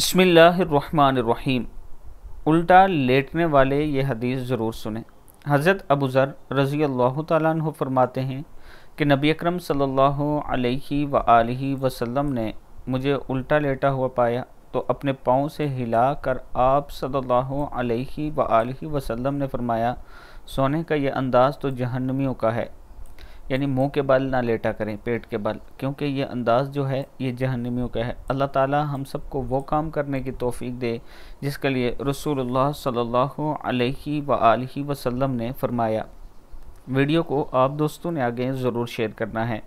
बसमिल्लाम उल्टा लेटने वाले ये हदीस ज़रूर सुने हज़रत अबू ज़र रज़ी अल्लाह तु फरमाते हैं कि नबी अकरम सल्लल्लाहु अलैहि व वसल्लम ने मुझे उल्टा लेटा हुआ पाया तो अपने पाँव से हिला कर आप सल्लल्लाहु अलैहि व आलिहि वसल्लम ने फरमाया सोने का यह अंदाज़ तो जहन्नमियों का है यानी मुंह के बल ना लेटा करें पेट के बल क्योंकि ये अंदाज़ जो है ये जहनमियों का है अल्लाह ताला हम सबको वो काम करने की तोफ़ी दे जिसके लिए रसूलुल्लाह सल्लल्लाहु अलैहि वसल्लम ने फरमाया वीडियो को आप दोस्तों ने आगे ज़रूर शेयर करना है